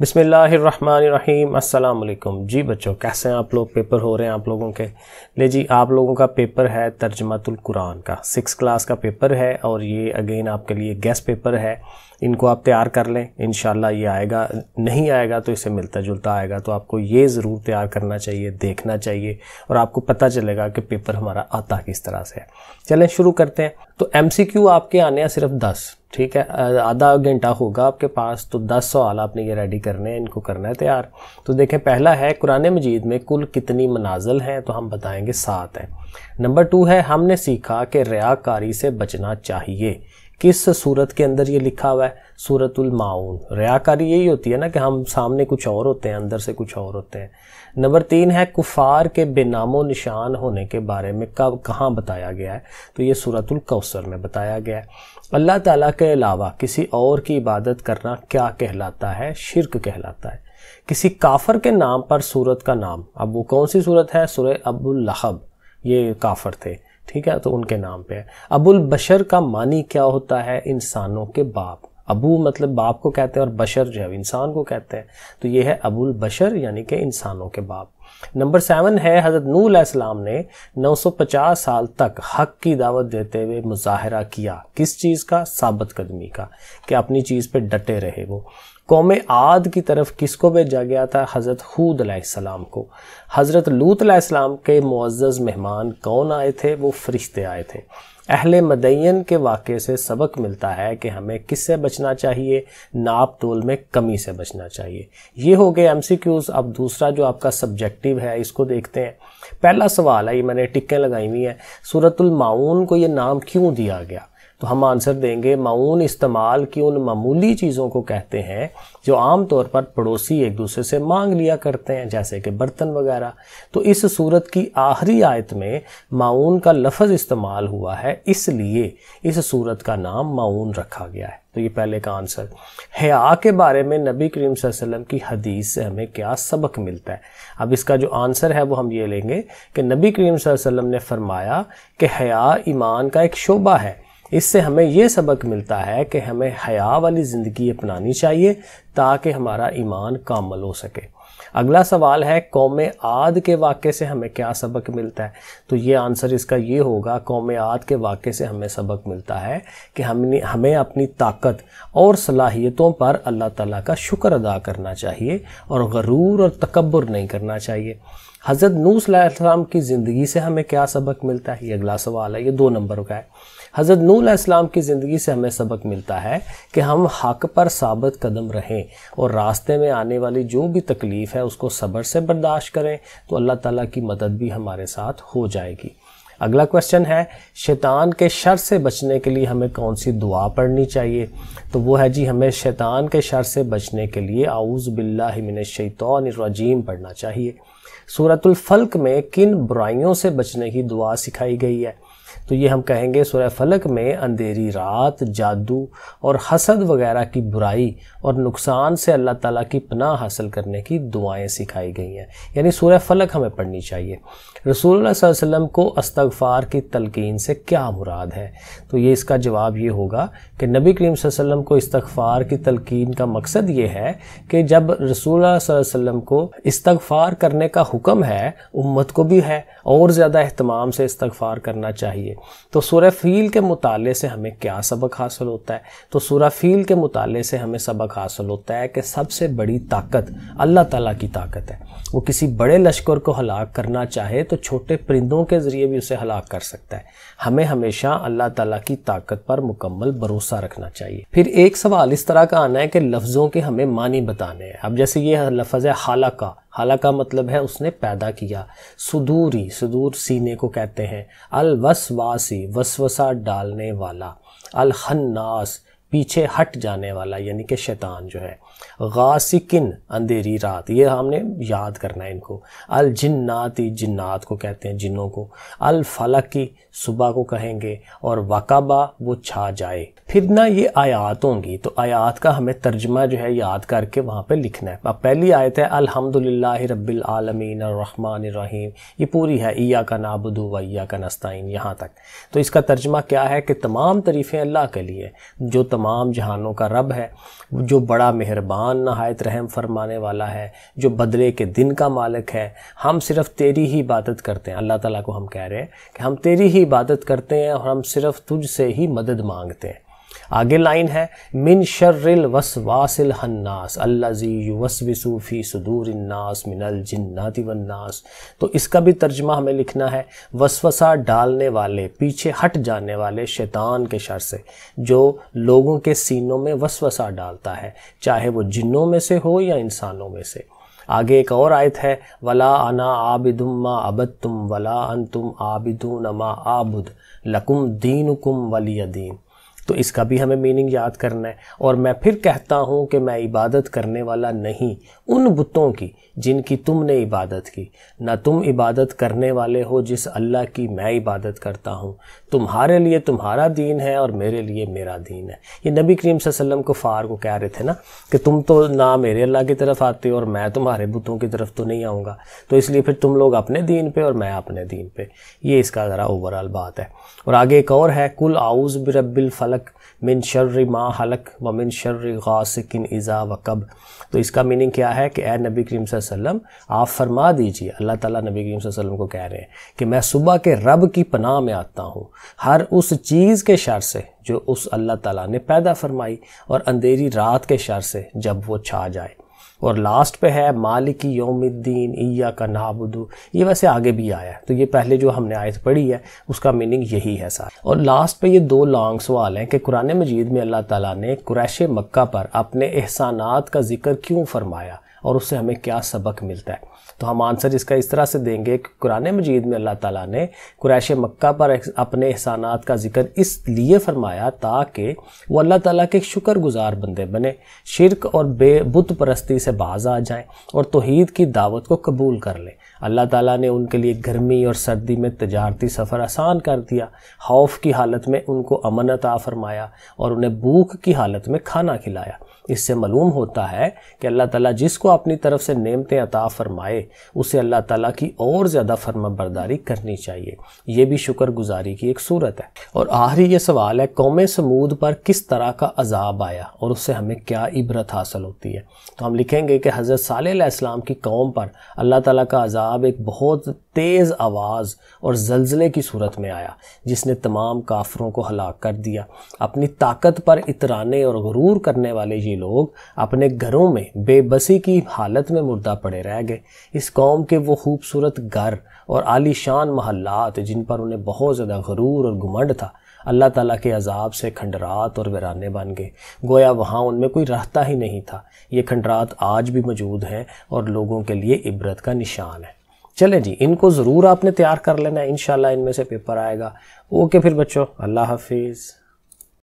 बिसमीम अल्लाम जी बच्चों कैसे हैं आप लोग पेपर हो रहे हैं आप लोगों के ले जी आप लोगों का पेपर है तर्जमतुल कुरान का सिक्स क्लास का पेपर है और ये अगेन आपके लिए गेस्ट पेपर है इनको आप तैयार कर लें इन ये आएगा नहीं आएगा तो इसे मिलता जुलता आएगा तो आपको ये ज़रूर तैयार करना चाहिए देखना चाहिए और आपको पता चलेगा कि पेपर हमारा आता किस तरह से है चलें शुरू करते हैं तो एम आपके आने हैं सिर्फ दस ठीक है आधा घंटा होगा आपके पास तो दस सवाल आपने ये रेडी करने हैं इनको करना है तैयार तो देखें पहला है कुरान मजीद में कुल कितनी मनाजल हैं तो हम बताएंगे सात हैं नंबर टू है हमने सीखा कि रयाकारी से बचना चाहिए किस सूरत के अंदर ये लिखा हुआ है सूरतुल माउन रियाकारी यही होती है ना कि हम सामने कुछ और होते हैं अंदर से कुछ और होते हैं नंबर तीन है कुफार के बेनामो निशान होने के बारे में कब कहाँ बताया गया है तो ये सूरतुल कौसर में बताया गया है अल्लाह ताला के अलावा किसी और की इबादत करना क्या कहलाता है शिरक कहलाता है किसी काफर के नाम पर सूरत का नाम अब वो कौन सी सूरत है सूर्य अबुल लहब ये काफर थे ठीक है तो उनके नाम पे है अबुल बशर का मानी क्या होता है इंसानों के बाप अबू मतलब बाप को कहते हैं और बशर जो है इंसान को कहते हैं तो ये है अबुल बशर यानी कि इंसानों के बाप नंबर सेवन है हज़रत इस्लाम ने 950 साल तक हक की दावत देते हुए मुजाहरा किया किस चीज़ का साबत कदमी का कि अपनी चीज़ पे डटे रहे वो कौम आद की तरफ किसको भेजा गया था हज़रत हूद सलाम को हज़रत लूत सलाम के मुआज़ मेहमान कौन आए थे वो फरिश्ते आए थे अहल मदयन के वाक़े से सबक मिलता है कि हमें किससे बचना चाहिए नाप तोल में कमी से बचना चाहिए ये हो गए एम सी क्यूज़ अब दूसरा जो आपका सब्जेक्टिव है इसको देखते हैं पहला सवाल है ये मैंने टिक्कें लगाई हुई हैं सूरतुलमाउन को ये नाम क्यों दिया गया तो हम आंसर देंगे माउन इस्तेमाल की उन मामूली चीज़ों को कहते हैं जो आम तौर पर पड़ोसी एक दूसरे से मांग लिया करते हैं जैसे कि बर्तन वगैरह तो इस सूरत की आखिरी आयत में माउन का लफज इस्तेमाल हुआ है इसलिए इस सूरत का नाम माउन रखा गया है तो ये पहले का आंसर हया के बारे में नबी करीम वसल्लम की हदीस से हमें क्या सबक मिलता है अब इसका जो आंसर है वो हम ये लेंगे कि नबी करीम वसल्लम ने फरमाया कि हया ईमान का एक शोबा है इससे हमें ये सबक मिलता है कि हमें हया वाली ज़िंदगी अपनानी चाहिए ताकि हमारा ईमान कामल हो सके अगला सवाल है कौम आद के वाक़े से हमें क्या सबक मिलता है तो ये आंसर इसका ये होगा कौम आद के वाक़े से हमें सबक मिलता है कि हमने हमें अपनी ताकत और सलाहियतों पर अल्लाह ताला का शुक्र अदा करना चाहिए और गरूर और तकबर नहीं करना चाहिए हज़रत नूसम की ज़िंदगी से हमें क्या सबक मिलता है ये अगला सवाल है ये दो नंबर का है हज़रत नूसम की ज़िंदगी से हमें सबक मिलता है कि हम हक पर साबित कदम रहें और रास्ते में आने वाली जो भी तकलीफ़ है उसको सब्र से बर्दाश्त करें तो अल्लाह ताला की मदद भी हमारे साथ हो जाएगी अगला क्वेश्चन है शैतान के शर से बचने के लिए हमें कौन सी दुआ पढ़नी चाहिए तो वो है जी हमें शैतान के शर से बचने के लिए आउज़ बिल्ला मिन शैतान रजीम पढ़ना चाहिए सूरतुल फल्क में किन बुराइयों से बचने की दुआ सिखाई गई है तो ये हम कहेंगे सुरह फलक में अंधेरी रात जादू और हसद वगैरह की बुराई और नुकसान से अल्लाह ताला की पनाह हासिल करने की दुआएं सिखाई गई हैं यानी सुरह फलक हमें पढ़नी चाहिए रसूल वसम को अस्तगफ़ार की तलकिन से क्या मुराद है तो ये इसका जवाब ये होगा कि नबी करीम वसम को इस्तफ़ार की तलकिन का मकसद ये है कि जब रसूल वसम को इस्तफ़ार करने का हुक्म है उम्मत को भी है और ज़्यादा अहतमाम से इस्तगफार करना चाहिए तो सूर्य फील के मुताले से हमें क्या सबक हासिल होता है तो सूर्य फील के मुताले से हमें सबक हासिल होता है कि सबसे बड़ी ताकत अल्लाह ताला की ताकत है वो किसी बड़े लश्कर को हलाक करना चाहे तो छोटे परिंदों के ज़रिए भी उसे हलाक कर सकता है हमें हमेशा अल्लाह ताला की ताकत पर मुकम्मल भरोसा रखना चाहिए फिर एक सवाल इस तरह का आना है कि लफ्ज़ों के हमें मानी बताने हैं अब जैसे ये लफज है हालाका हालाका मतलब है उसने पैदा किया सुदूरी सुदूर सीने को कहते हैं अलवसवासी वसवसा डालने वाला अलहन्नास पीछे हट जाने वाला यानी कि शैतान जो है गासिकिन अंधेरी रात ये हमने याद करना है इनको अल जिन्नाती जिन्नात को कहते हैं जिन्नों को अल फलकी सुबह को कहेंगे और वक़बा वो छा जाए फिर ना ये आयात होंगी तो आयात का हमें तर्जमा जो है याद करके वहाँ पे लिखना है अब पहली आयत है अलहमदिल्ला रबालमीन रहमान रहीम ये पूरी है ईया का नाबुदू व ईया का नस्ताइन यहाँ तक तो इसका तर्जमा क्या है कि तमाम तरीफ़ें अल्लाह के लिए जो तमाम जहानों का रब है जो बड़ा मेहरबान मेहरबान नहायत रहम फरमाने वाला है जो बदले के दिन का मालिक है हम सिर्फ तेरी ही इबादत करते हैं अल्लाह ताला को हम कह रहे हैं कि हम तेरी ही इबादत करते हैं और हम सिर्फ तुझसे ही मदद मांगते हैं आगे लाइन है मिन शर्रिल वसवासिल हन्नास अल्लाजी सुदूर सदूरन्नास मिनल जिन्नाति वन्नास तो इसका भी तर्जमा हमें लिखना है वसवसा डालने वाले पीछे हट जाने वाले शैतान के शर से जो लोगों के सीनों में वसवसा डालता है चाहे वो जिन्नों में से हो या इंसानों में से आगे एक और आयत है वला अना आबिदुम्मा अबद तुम वला अन तुम आबिदू नमा आबुद लकुम दीन कुम वलिया दीन तो इसका भी हमें मीनिंग याद करना है और मैं फिर कहता हूँ कि मैं इबादत करने वाला नहीं उन बुतों की जिनकी तुमने इबादत की ना तुम इबादत करने वाले हो जिस अल्लाह की मैं इबादत करता हूँ तुम्हारे लिए तुम्हारा दीन है और मेरे लिए मेरा दीन है ये नबी करीम वसल्लम को फार को कह रहे थे ना कि तुम तो ना मेरे अल्लाह की तरफ आते हो और मैं तुम्हारे बुतों की तरफ तो नहीं आऊँगा तो इसलिए फिर तुम लोग अपने दीन पे और मैं अपने दीन पे ये इसका ज़रा ओवरऑल बात है और आगे एक और है कुल आउज़ बिरबिल फलक हलक मिन शर्र मा हलक व मिन शर्र गासिकिन इज़ा व कब तो इसका मीनिंग क्या है कि ए नबी करीम वसल्लम आप फरमा दीजिए अल्लाह ताला नबी करीम वसल्लम को कह रहे हैं कि मैं सुबह के रब की पनाह में आता हूँ हर उस चीज़ के शर से जो उस अल्लाह ताला ने पैदा फरमाई और अंधेरी रात के शर से जब वो छा जाए और लास्ट पे है मालिक योमिद्दीन ईया का नाबुदू ये वैसे आगे भी आया है तो ये पहले जो हमने आयत पढ़ी है उसका मीनिंग यही है सर और लास्ट पे ये दो लॉन्ग सवाल हैं कि कुरान मजीद में अल्लाह ताला ने कुरैश मक्का पर अपने एहसानात का जिक्र क्यों फरमाया और उससे हमें क्या सबक मिलता है तो हम आंसर इसका इस तरह से देंगे कि कुरान मजीद में अल्लाह ताला ने कुरैश मक्का पर अपने एहसानात का जिक्र इसलिए फरमाया ताकि वो अल्लाह ताला के शुक्रगुजार बंदे बने शिरक और बे बुत परस्ती से बाज आ जाएं और तोहद की दावत को कबूल कर लें अल्लाह ताला ने उनके लिए गर्मी और सर्दी में तजारती सफ़र आसान कर दिया खौफ की हालत में उनको अमन अता फरमाया और उन्हें भूख की हालत में खाना खिलाया इससे मालूम होता है कि अल्लाह ताला जिसको अपनी तरफ से नेमतें अता फरमाए उसे अल्लाह ताला की और ज़्यादा फर्मा बरदारी करनी चाहिए यह भी शुक्रगुजारी की एक सूरत है और आखिरी ये सवाल है कौम समूद पर किस तरह का अजाब आया और उससे हमें क्या इबरत हासिल होती है तो हम लिखेंगे कि हज़रत साल की कौम पर अल्लाह ताली का अजाब अजाब एक बहुत तेज़ आवाज़ और जल्जले की सूरत में आया जिसने तमाम काफरों को हलाक कर दिया अपनी ताकत पर इतराने और गुरूर करने वाले ये लोग अपने घरों में बेबसी की हालत में मुर्दा पड़े रह गए इस कौम के वो खूबसूरत घर और आलीशान महल्लात जिन पर उन्हें बहुत ज़्यादा गरूर और घुमंड था अल्लाह ताला के अजाब से खंडरात और वराने बन गए गोया वहाँ उनमें कोई रहता ही नहीं था ये खंडरात आज भी मौजूद हैं और लोगों के लिए इबरत का निशान है चले जी इनको ज़रूर आपने तैयार कर लेना है इन इनमें से पेपर आएगा ओके फिर बच्चों अल्लाह हाफिज़